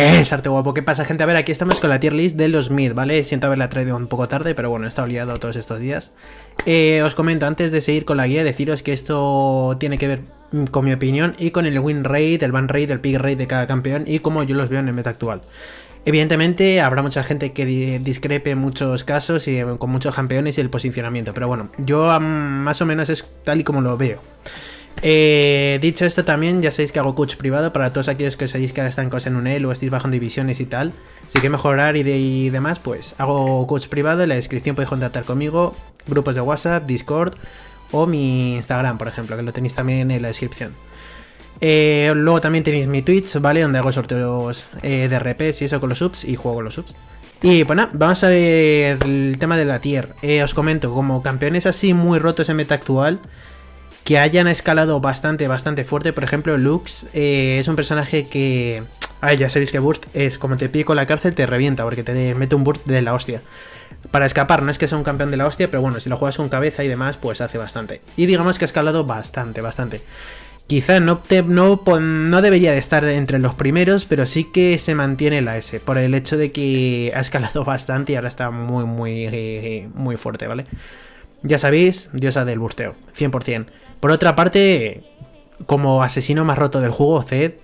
Eh, es arte guapo. ¿Qué pasa, gente? A ver, aquí estamos con la tier list de los mid, ¿vale? Siento haberla traído un poco tarde, pero bueno, he estado liado todos estos días. Eh, os comento, antes de seguir con la guía, deciros que esto tiene que ver mm, con mi opinión y con el win rate, el ban rate, el pick rate de cada campeón y cómo yo los veo en el meta actual. Evidentemente habrá mucha gente que discrepe en muchos casos y eh, con muchos campeones y el posicionamiento, pero bueno, yo mm, más o menos es tal y como lo veo. Eh, dicho esto también, ya sabéis que hago coach privado para todos aquellos que sabéis que están cosas en un el o estáis bajando divisiones y tal. Si que mejorar y, demás, pues hago coach privado. En la descripción podéis contactar conmigo, grupos de WhatsApp, Discord o mi Instagram, por ejemplo, que lo tenéis también en la descripción. Eh, luego también tenéis mi Twitch, ¿vale? Donde hago sorteos eh, de RP, y eso con los subs y juego con los subs. Y bueno, pues vamos a ver el tema de la tier. os comento, como campeones así muy rotos en meta actual, que hayan escalado bastante, bastante fuerte. Por ejemplo, Lux eh, es un personaje que... ay ya sabéis que Burst es como te pico la cárcel, te revienta, porque te mete un Burst de la hostia. Para escapar, no es que sea un campeón de la hostia, pero bueno, si lo juegas con cabeza y demás, pues hace bastante. Y digamos que ha escalado bastante, bastante. Quizá no, no, no, debería de estar entre los primeros, pero sí que se mantiene la S, por el hecho de que ha escalado bastante y ahora está muy, muy, eh, eh, muy fuerte, ¿vale? Ya sabéis, diosa del busteo, 100%. Por otra parte, como asesino más roto del juego, Zed,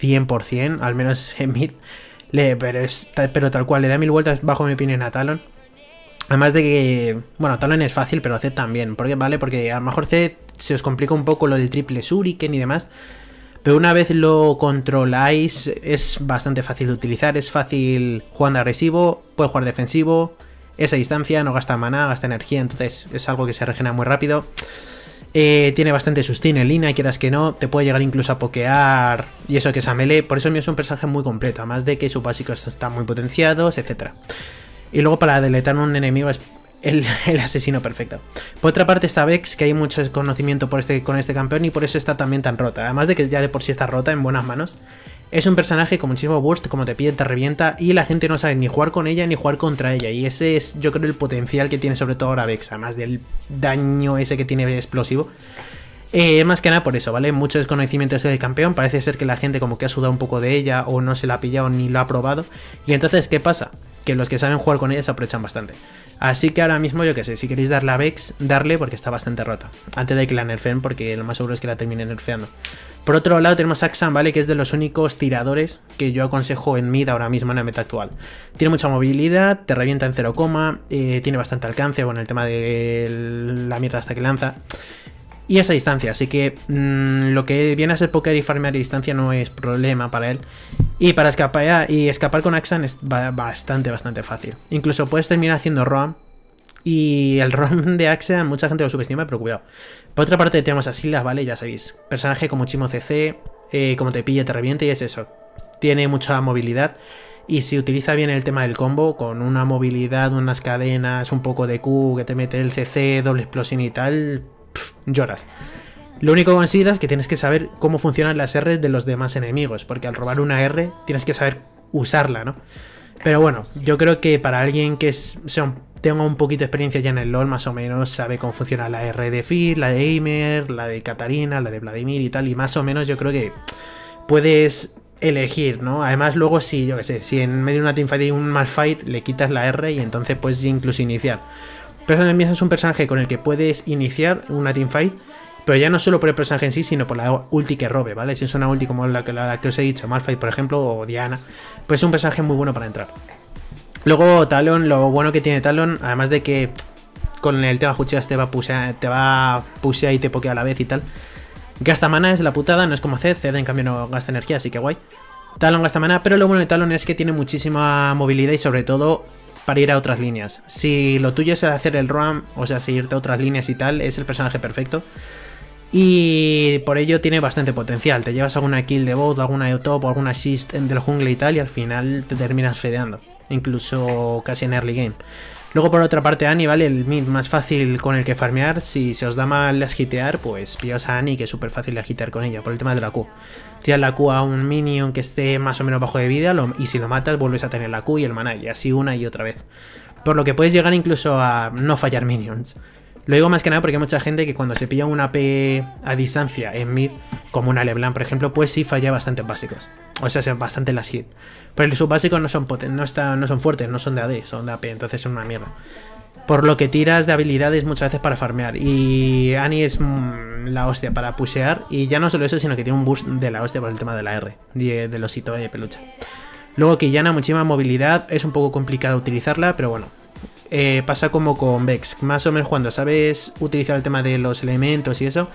100%, al menos en mid, pero, pero tal cual, le da mil vueltas bajo mi opinión a Talon. Además de que, bueno, Talon es fácil, pero Zed también, qué? ¿vale? Porque a lo mejor Zed se os complica un poco lo del triple shuriken y demás, pero una vez lo controláis es bastante fácil de utilizar, es fácil jugando agresivo, puede jugar defensivo, esa distancia, no gasta maná, gasta energía, entonces es algo que se regenera muy rápido. Eh, tiene bastante sustain en línea, quieras que no, te puede llegar incluso a pokear y eso que es a melee, por eso mío es un personaje muy completo, además de que sus básicos están muy potenciados, etc. Y luego para deletar un enemigo es el, asesino perfecto. Por otra parte está Vex, que hay mucho conocimiento por este, con este campeón y por eso está también tan rota, además de que ya de por sí está rota en buenas manos. Es un personaje con muchísimo burst, como te pide, te revienta, y la gente no sabe ni jugar con ella ni jugar contra ella. Y ese es, yo creo, el potencial que tiene sobre todo ahora Vex, además del daño ese que tiene explosivo. Eh, más que nada por eso, ¿vale? Mucho desconocimiento ese de campeón, parece ser que la gente como que ha sudado un poco de ella o no se la ha pillado ni lo ha probado. Y entonces, ¿qué pasa? Que los que saben jugar con ella se aprovechan bastante. Así que ahora mismo, yo que sé, si queréis darle a Vex, darle porque está bastante rota. Antes de que la nerfeen, porque lo más seguro es que la terminen nerfeando. Por otro lado tenemos a Axan, ¿vale? Que es de los únicos tiradores que yo aconsejo en mid ahora mismo en la meta actual. Tiene mucha movilidad, te revienta en 0, eh, tiene bastante alcance, bueno, el tema de la mierda hasta que lanza. Y esa distancia, así que mm, lo que viene a ser poker y farmear a distancia no es problema para él. Y para escapar, y escapar con Axan es bastante, bastante fácil. Incluso puedes terminar haciendo Roam y el ROM de Axia mucha gente lo subestima, pero cuidado. Por otra parte tenemos a Silas, ¿vale? Ya sabéis. Personaje como Chimo CC, eh, como te pilla te reviente y es eso. Tiene mucha movilidad. Y si utiliza bien el tema del combo, con una movilidad, unas cadenas, un poco de Q, que te mete el CC, doble explosión y tal, lloras. Lo único con Silas es que tienes que saber cómo funcionan las R de los demás enemigos, porque al robar una R tienes que saber usarla, ¿no? Pero bueno, yo creo que para alguien que sea un tengo un poquito de experiencia ya en el LoL, más o menos sabe cómo funciona la R de Fizz, la de aimer la de Katarina, la de Vladimir y tal, y más o menos yo creo que puedes elegir, ¿no? Además luego si, yo qué sé, si en medio de una teamfight hay un malfight, le quitas la R y entonces puedes incluso iniciar. Pero también es un personaje con el que puedes iniciar una teamfight, pero ya no solo por el personaje en sí, sino por la ulti que robe, ¿vale? Si es una ulti como la que, la que os he dicho, Malfight por ejemplo, o Diana, pues es un personaje muy bueno para entrar. Luego Talon, lo bueno que tiene Talon, además de que con el tema Jucheas te va pusea, te va y te pokea a la vez y tal. Gasta mana es la putada, no es como Zed, Zed en cambio no gasta energía, así que guay. Talon gasta mana, pero lo bueno de Talon es que tiene muchísima movilidad y sobre todo para ir a otras líneas. Si lo tuyo es hacer el RAM, o sea, seguirte a otras líneas y tal, es el personaje perfecto. Y por ello tiene bastante potencial. Te llevas alguna kill de bot, alguna de top, alguna assist del jungle y tal, y al final te terminas fedeando incluso casi en early game. Luego por otra parte Annie, ¿vale? El mid más fácil con el que farmear, si se os da mal gitear pues pillaos a Annie que es súper fácil agitar con ella, por el tema de la Q. Tira la Q a un minion que esté más o menos bajo de vida y si lo matas vuelves a tener la Q y el mana y así una y otra vez. Por lo que puedes llegar incluso a no fallar minions. Lo digo más que nada porque hay mucha gente que cuando se pilla una P a distancia en mid, como una LeBlanc, por ejemplo, pues sí falla en básicos. O sea, son bastante las hit. Pero sus básicos no son, no, no son fuertes, no son de AD, son de AP, entonces son una mierda. Por lo que tiras de habilidades muchas veces para farmear. Y Annie es mm, la hostia para pushear. Y ya no solo eso, sino que tiene un boost de la hostia por el tema de la R, de, del osito de pelucha. Luego que muchísima movilidad, es un poco complicado utilizarla, pero bueno, eh, pasa como con Vex. Más o menos cuando sabes utilizar el tema de los elementos y eso,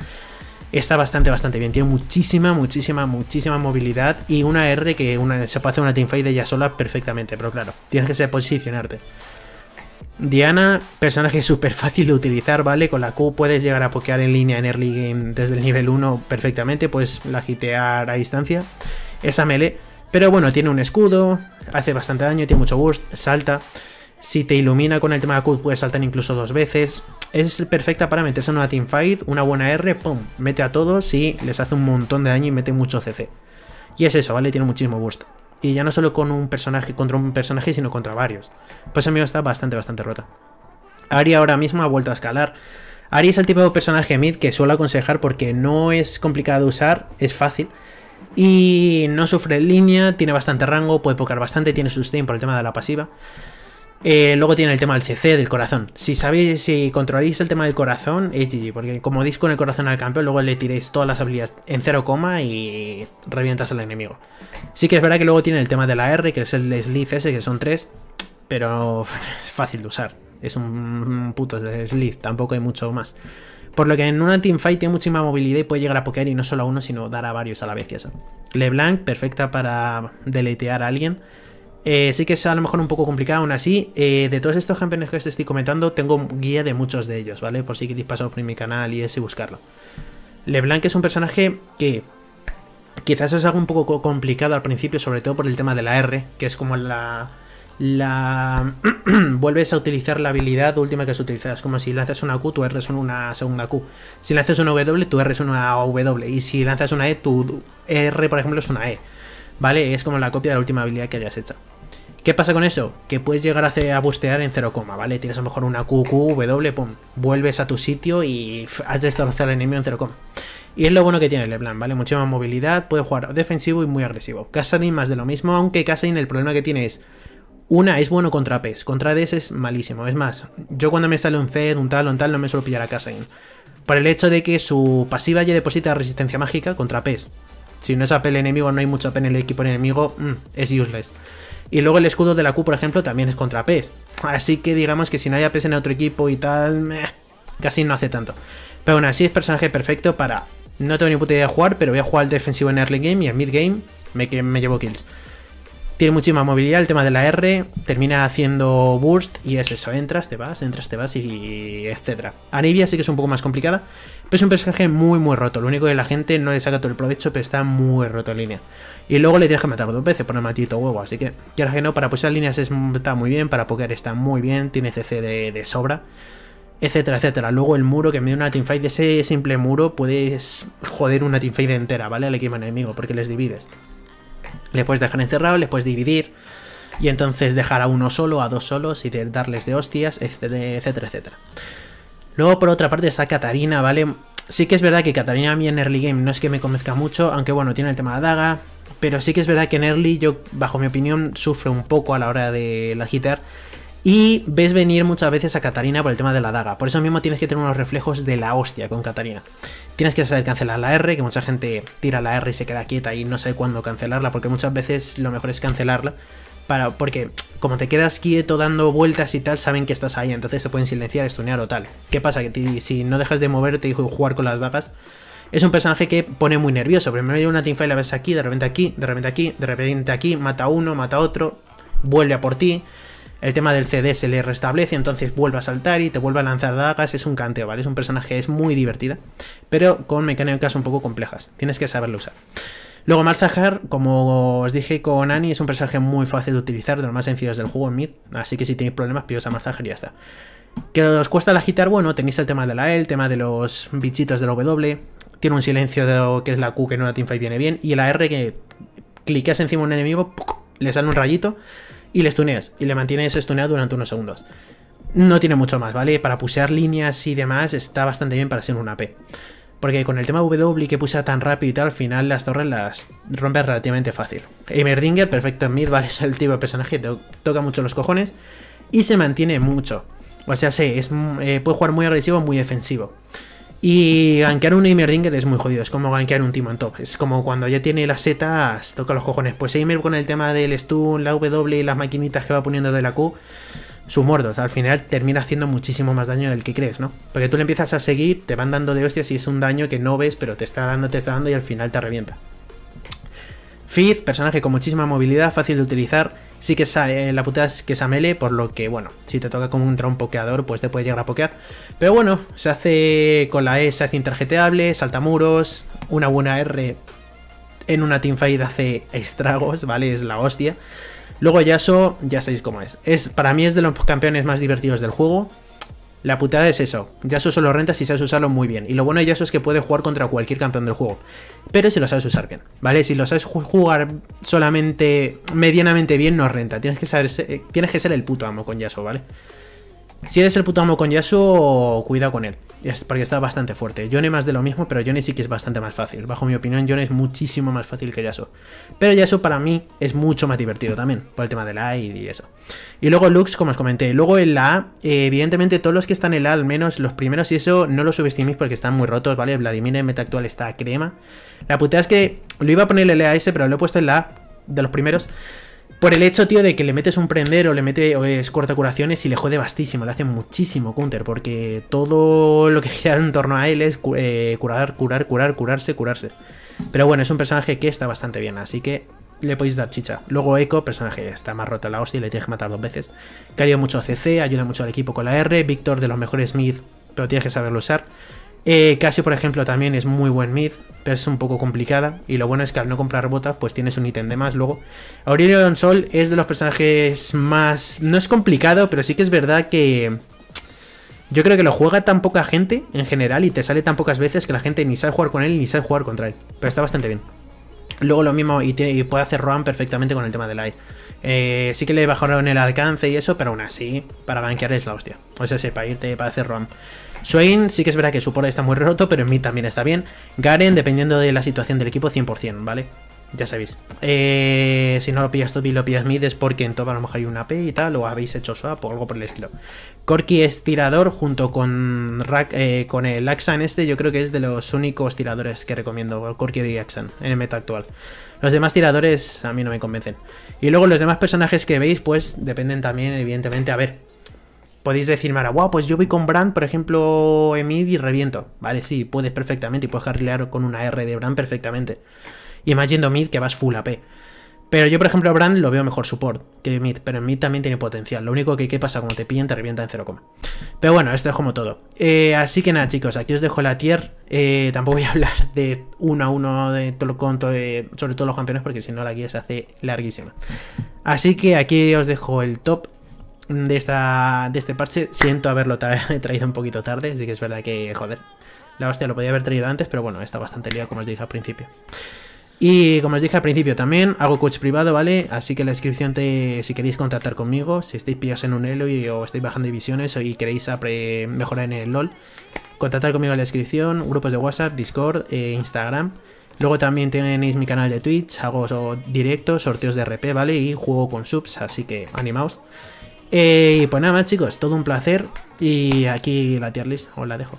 está bastante, bastante bien. Tiene muchísima, muchísima, muchísima movilidad y una R que se puede hacer una teamfight de ella sola perfectamente, pero claro, tienes que saber posicionarte. Diana, personaje súper fácil de utilizar, ¿vale? Con la Q puedes llegar a pokear en línea en early game desde el nivel 1 perfectamente, puedes la gitear a distancia. Esa melee. Pero bueno, tiene un escudo, hace bastante daño, tiene mucho burst, salta. Si te ilumina con el tema de Q, puedes saltar incluso dos veces. Es perfecta para meterse en una teamfight, una buena R, pum, mete a todos y les hace un montón de daño y mete mucho CC. Y es eso, ¿vale? Tiene muchísimo gusto. Y ya no solo con un personaje, contra un personaje, sino contra varios. Pues amigo, está bastante, bastante rota. Ari ahora mismo ha vuelto a escalar. Ari es el tipo de personaje mid que suelo aconsejar porque no es complicado de usar, es fácil. Y no sufre línea, tiene bastante rango, puede pocar bastante, tiene sustain por el tema de la pasiva. Eh, luego tiene el tema del CC, del corazón. Si sabéis, si controláis el tema del corazón, es GG, porque como disco en el corazón al campeón, luego le tiréis todas las habilidades en 0, y revientas al enemigo. Sí que es verdad que luego tiene el tema de la R, que es el desliz ese, que son tres, pero es fácil de usar. Es un puto desliz, tampoco hay mucho más. Por lo que en una teamfight tiene muchísima movilidad y puede llegar a pokear y no solo a uno, sino dar a varios a la vez y eso. LeBlanc, perfecta para deletear a alguien. Eh, sí que es a lo mejor un poco complicado aún así. Eh, de todos estos campeones que os estoy comentando, tengo guía de muchos de ellos, ¿vale? Por si queréis pasar por mi canal y y buscarlo. LeBlanc es un personaje que quizás es algo un poco complicado al principio, sobre todo por el tema de la R, que es como la... la vuelves a utilizar la habilidad última que has utilizado. Es como si lanzas una Q, tu R es una segunda Q. Si lanzas una W, tu R es una W. Y si lanzas una E, tu R, por ejemplo, es una E. ¿Vale? Es como la copia de la última habilidad que hayas hecho. ¿Qué pasa con eso? Que puedes llegar a, hacer, bustear en 0, ¿vale? Tienes a lo mejor una Q, W, pum, vuelves a tu sitio y has destrozado al enemigo en 0, y es lo bueno que tiene Leblanc, ¿vale? Mucha más movilidad, puede jugar defensivo y muy agresivo. Kassadin más de lo mismo, aunque Kassadin el problema que tiene es... Una, es bueno contra PES, contra DS e es malísimo. Es más, yo cuando me sale un Zed, un tal, un tal, no me suelo pillar a Kassadin. Por el hecho de que su pasiva ya deposita resistencia mágica contra PES. Si no es AP el enemigo, no hay mucho AP en el equipo enemigo, mm, es useless. Y luego el escudo de la Q, por ejemplo, también es contra PES. Así que digamos que si no hay PES en otro equipo y tal, casi no hace tanto. Pero aún así es personaje perfecto para... No tengo ni puta idea de jugar, pero voy a jugar al defensivo en early game y en mid game me, me llevo kills. Tiene muchísima movilidad, el tema de la R, termina haciendo burst y es eso, entras, te vas, entras, te vas y, etcétera. Anivia sí que es un poco más complicada, pero es un personaje muy muy roto, lo único que la gente no le saca todo el provecho, pero está muy roto en línea. Y luego le tienes que matar dos veces por el maldito huevo, así que, ya que no, para pulsar líneas está muy bien, para poker está muy bien, tiene CC de, sobra etcétera, etcétera. Luego el muro que me dio una teamfight, de ese simple muro puedes joder una teamfight entera, ¿vale? Al equipo enemigo, porque les divides. Le puedes dejar encerrado, le puedes dividir y entonces dejar a uno solo, a dos solos y darles de hostias, etcétera, etcétera. Luego por otra parte está Katarina, ¿vale? Sí que es verdad que Katarina a mí en early game no es que me conozca mucho, aunque bueno, tiene el tema de daga, pero sí que es verdad que en early yo, bajo mi opinión, sufre un poco a la hora de la gitar y ves venir muchas veces a Katarina por el tema de la daga. Por eso mismo tienes que tener unos reflejos de la hostia con Katarina. Tienes que saber cancelar la R, que mucha gente tira la R y se queda quieta y no sabe cuándo cancelarla, porque muchas veces lo mejor es cancelarla. Para, porque como te quedas quieto dando vueltas y tal, saben que estás ahí, entonces te pueden silenciar, estunear o tal. ¿Qué pasa? Que si no dejas de moverte y jugar con las dagas, es un personaje que pone muy nervioso. Primero hay una teamfight, la ves aquí, de repente aquí, de repente aquí, de repente aquí, mata uno, mata a otro, vuelve a por ti el tema del CD se le restablece, entonces vuelve a saltar y te vuelve a lanzar dagas, es un canteo, ¿vale? Es un personaje, es muy divertida, pero con mecánicas un poco complejas, tienes que saberlo usar. Luego Malzahar, como os dije con Annie, es un personaje muy fácil de utilizar, de los más sencillos del juego en mid, así que si tenéis problemas, pidos a Malzahar y ya está. Que os cuesta la guitarra? bueno, tenéis el tema de la L, e, el tema de los bichitos del W, tiene un silencio de que es la Q que no la teamfight viene bien, y la R que cliqueas encima de un enemigo, le sale un rayito, y le stuneas y le mantienes stuneado durante unos segundos. No tiene mucho más, ¿vale? Para pusear líneas y demás está bastante bien para ser un AP. Porque con el tema W que pusea tan rápido y tal, al final las torres las rompes relativamente fácil. Emerdinger, perfecto en mid, ¿vale? Es el tipo de personaje que toca mucho los cojones y se mantiene mucho. O sea, sí, eh, puede jugar muy agresivo, muy defensivo. Y gankear un dinger es muy jodido, es como gankear un Timon Top. Es como cuando ya tiene las setas, toca los cojones. Pues Heimer con el tema del stun, la W y las maquinitas que va poniendo de la Q, su mordos, Al final termina haciendo muchísimo más daño del que crees, ¿no? Porque tú le empiezas a seguir, te van dando de hostias y es un daño que no ves, pero te está dando, te está dando y al final te revienta. Fizz, personaje con muchísima movilidad, fácil de utilizar, sí que eh, la putada es que es a por lo que, bueno, si te toca como un pokeador, pues te puede llegar a pokear. Pero bueno, se hace con la E, se hace salta muros, una buena R en una teamfight hace estragos, ¿vale? Es la hostia. Luego Yasuo, ya sabéis cómo es. es. Para mí es de los campeones más divertidos del juego. La putada es eso. Yasuo solo renta si sabes usarlo muy bien. Y lo bueno de Yasuo es que puede jugar contra cualquier campeón del juego. Pero si lo sabes usar bien, ¿vale? Si lo sabes jugar solamente medianamente bien, no renta. Tienes que, saber, eh, tienes que ser el puto amo con Yasuo, ¿vale? Si eres el puto amo con Yasuo, cuidado con él. porque está bastante fuerte. Yone más de lo mismo, pero Yone sí que es bastante más fácil. Bajo mi opinión, Yone es muchísimo más fácil que Yasuo. Pero Yasuo para mí es mucho más divertido también, por el tema del la A y eso. Y luego Lux, como os comenté. Luego en la A, eh, evidentemente todos los que están en la A, al menos los primeros y eso, no los subestiméis porque están muy rotos, ¿vale? Vladimir en meta actual está crema. La putada es que lo iba a poner en la S, pero lo he puesto en la A de los primeros. Por el hecho, tío, de que le metes un prender o le metes o corta curaciones y le jode bastísimo, le hace muchísimo counter, porque todo lo que gira en torno a él es eh, curar, curar, curar, curarse, curarse. Pero bueno, es un personaje que está bastante bien, así que le podéis dar chicha. Luego Echo, personaje está más roto la hostia y le tienes que matar dos veces. Cario mucho CC, ayuda mucho al equipo con la R, Víctor de los mejores Smith, pero tienes que saberlo usar. Eh, Casio, por ejemplo, también es muy buen mid, pero es un poco complicada. Y lo bueno es que al no comprar botas, pues tienes un ítem de más luego. Aurelio Don Sol es de los personajes más. No es complicado, pero sí que es verdad que. Yo creo que lo juega tan poca gente en general y te sale tan pocas veces que la gente ni sabe jugar con él ni sabe jugar contra él. Pero está bastante bien. Luego lo mismo, y, puede hacer roam perfectamente con el tema del light. Eh, sí que le bajaron el alcance y eso, pero aún así, para banquear es la hostia. O sea, para irte para hacer roam Swain, sí que es verdad que su poder está muy roto, pero en mí también está bien. Garen, dependiendo de la situación del equipo, 100%, ¿vale? ya sabéis. Eh, si no lo pillas tú y lo pillas mid es porque en todo a lo mejor hay una P y tal, o habéis hecho swap o algo por el estilo. corky es tirador junto con, eh, con el Axan este, yo creo que es de los únicos tiradores que recomiendo, corky y Axan, en el meta actual. Los demás tiradores a mí no me convencen. Y luego los demás personajes que veis, pues dependen también, evidentemente, a ver. Podéis decirme ahora, wow, pues yo voy con Brand, por ejemplo, en mid y reviento. Vale, sí, puedes perfectamente y puedes carrilear con una R de Brand perfectamente. Y más yendo mid que vas full AP. Pero yo, por ejemplo, a Brand lo veo mejor support que mid, pero en mid también tiene potencial. Lo único que, que pasa cuando te pillan, te revienta en 0, pero bueno, esto es como todo. Eh, así que nada, chicos, aquí os dejo la tier. Eh, tampoco voy a hablar de uno a uno de todo el conto, de, sobre todo los campeones, porque si no la guía se hace larguísima. Así que aquí os dejo el top de, esta, de este parche. Siento haberlo traído un poquito tarde, así que es verdad que, joder, la hostia lo podía haber traído antes, pero bueno, está bastante liado, como os dije al principio. Y como os dije al principio también, hago coach privado, ¿vale? Así que en la descripción, si queréis contactar conmigo, si estáis pillados en un elo y, o estáis bajando divisiones o y queréis mejorar en el LOL, contactar conmigo en la descripción, grupos de WhatsApp, Discord, e Instagram. Luego también tenéis mi canal de Twitch, hago directos, sorteos de RP, ¿vale? Y juego con subs, así que animaos. Eh, y pues nada más chicos, todo un placer y aquí la tier list os la dejo.